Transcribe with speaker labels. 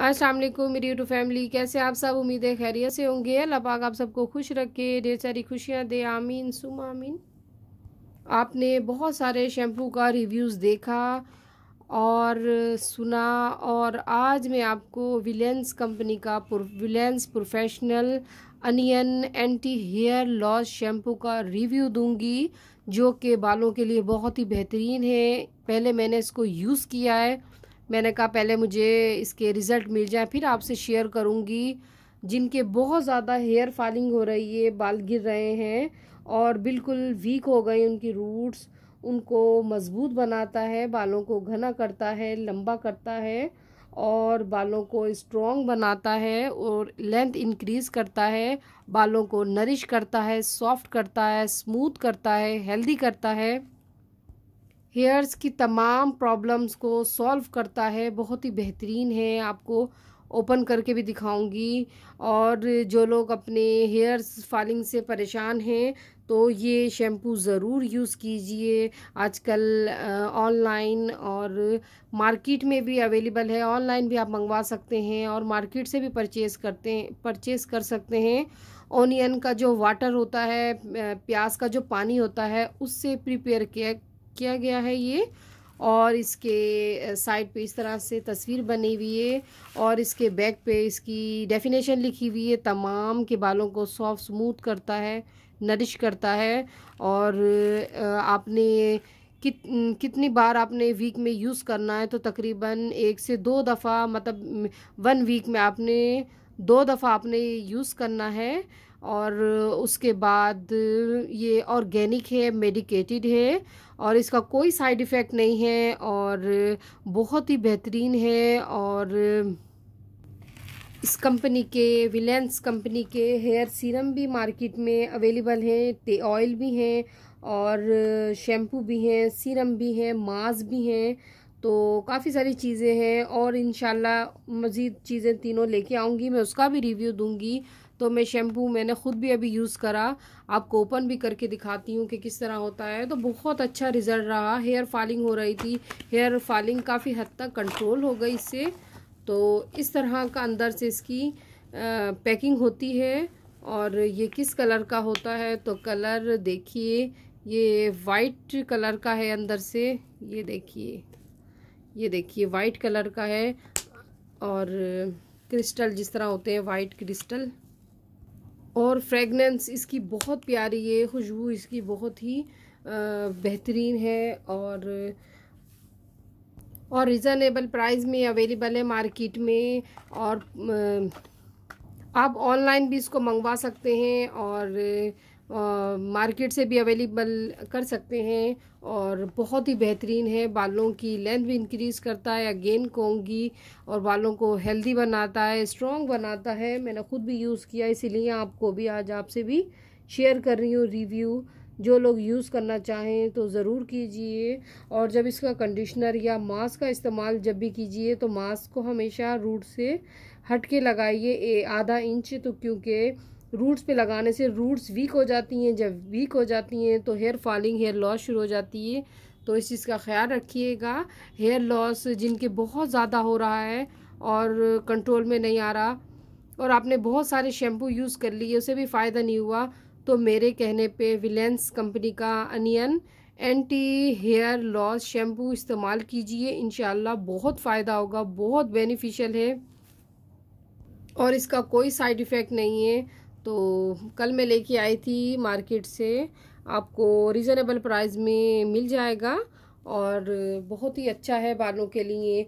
Speaker 1: वालेकुम मेरी YouTube family कैसे आप सब उम्मीद है खैरियत से होंगे अल्लाह पाक आप सबको खुश रखे ढेर सारी खुशियाँ दे आमीन सुम आमीन आपने बहुत सारे शैम्पू का रिव्यूज़ देखा और सुना और आज मैं आपको विलेंस कंपनी का विलेंस professional onion anti hair loss shampoo का रिव्यू दूंगी जो कि बालों के लिए बहुत ही बेहतरीन है पहले मैंने इसको यूज़ किया है मैंने कहा पहले मुझे इसके रिज़ल्ट मिल जाए फिर आपसे शेयर करूँगी जिनके बहुत ज़्यादा हेयर फॉलिंग हो रही है बाल गिर रहे हैं और बिल्कुल वीक हो गए उनकी रूट्स उनको मज़बूत बनाता है बालों को घना करता है लंबा करता है और बालों को स्ट्रॉन्ग बनाता है और लेंथ इंक्रीज़ करता है बालों को नरिश करता है सॉफ्ट करता है स्मूथ करता है हेल्दी करता है हेयर्स की तमाम प्रॉब्लम्स को सॉल्व करता है बहुत ही बेहतरीन है आपको ओपन करके भी दिखाऊंगी और जो लोग अपने हेयर्स फॉलिंग से परेशान हैं तो ये शैम्पू ज़रूर यूज़ कीजिए आजकल ऑनलाइन और मार्केट में भी अवेलेबल है ऑनलाइन भी आप मंगवा सकते हैं और मार्केट से भी परचेस करते हैं परचेस कर सकते हैं ऑनियन का जो वाटर होता है प्याज का जो पानी होता है उससे प्रिपेयर किया किया गया है ये और इसके साइड पे इस तरह से तस्वीर बनी हुई है और इसके बैक पे इसकी डेफिनेशन लिखी हुई है तमाम के बालों को सॉफ्ट स्मूथ करता है नरिश करता है और आपने कित कितनी बार आपने वीक में यूज़ करना है तो तकरीबन एक से दो दफ़ा मतलब वन वीक में आपने दो दफ़ा आपने यूज़ करना है और उसके बाद ये ऑर्गेनिक है मेडिकेटेड है और इसका कोई साइड इफ़ेक्ट नहीं है और बहुत ही बेहतरीन है और इस कंपनी के विलेंस कंपनी के हेयर सीरम भी मार्केट में अवेलेबल हैं टे ऑयल भी हैं और शैम्पू भी हैं सीरम भी हैं मास्क भी हैं तो काफ़ी सारी चीज़ें हैं और इन मज़ीद चीज़ें तीनों लेके आऊँगी मैं उसका भी रिव्यू दूँगी तो मैं शैम्पू मैंने ख़ुद भी अभी यूज़ करा आपको ओपन भी करके दिखाती हूँ कि किस तरह होता है तो बहुत अच्छा रिज़ल्ट रहा हेयर फॉलिंग हो रही थी हेयर फॉलिंग काफ़ी हद तक कंट्रोल हो गई इससे तो इस तरह का अंदर से इसकी पैकिंग होती है और ये किस कलर का होता है तो कलर देखिए ये वाइट कलर का है अंदर से ये देखिए ये देखिए वाइट कलर का है और क्रिस्टल जिस तरह होते हैं वाइट क्रिस्टल और फ्रेगनेंस इसकी बहुत प्यारी है खुशबू इसकी बहुत ही बेहतरीन है और और रिज़नेबल प्राइस में अवेलेबल है मार्केट में और आप ऑनलाइन भी इसको मंगवा सकते हैं और मार्केट से भी अवेलेबल कर सकते हैं और बहुत ही बेहतरीन है बालों की लेंथ भी इंक्रीज़ करता है अगेन कहूँगी और बालों को हेल्दी बनाता है स्ट्रॉन्ग बनाता है मैंने ख़ुद भी यूज़ किया इसीलिए आपको भी आज आपसे भी शेयर कर रही हूँ रिव्यू जो लोग यूज़ करना चाहें तो ज़रूर कीजिए और जब इसका कंडीशनर या मास्क का इस्तेमाल जब भी कीजिए तो मास्क को हमेशा रूट से हट के लगाइए आधा इंच तो क्योंकि रूट्स पे लगाने से रूट्स वीक हो जाती हैं जब वीक हो जाती हैं तो हेयर फॉलिंग हेयर लॉस शुरू हो जाती है तो इस चीज़ का ख्याल रखिएगा हेयर लॉस जिनके बहुत ज़्यादा हो रहा है और कंट्रोल में नहीं आ रहा और आपने बहुत सारे शैम्पू यूज़ कर लिए उसे भी फ़ायदा नहीं हुआ तो मेरे कहने पे विलेंस कंपनी का onion anti hair loss shampoo इस्तेमाल कीजिए इन बहुत फ़ायदा होगा बहुत बेनिफिशियल है और इसका कोई साइड इफ़ेक्ट नहीं है तो कल मैं लेके आई थी मार्केट से आपको रिज़नेबल प्राइस में मिल जाएगा और बहुत ही अच्छा है बालों के लिए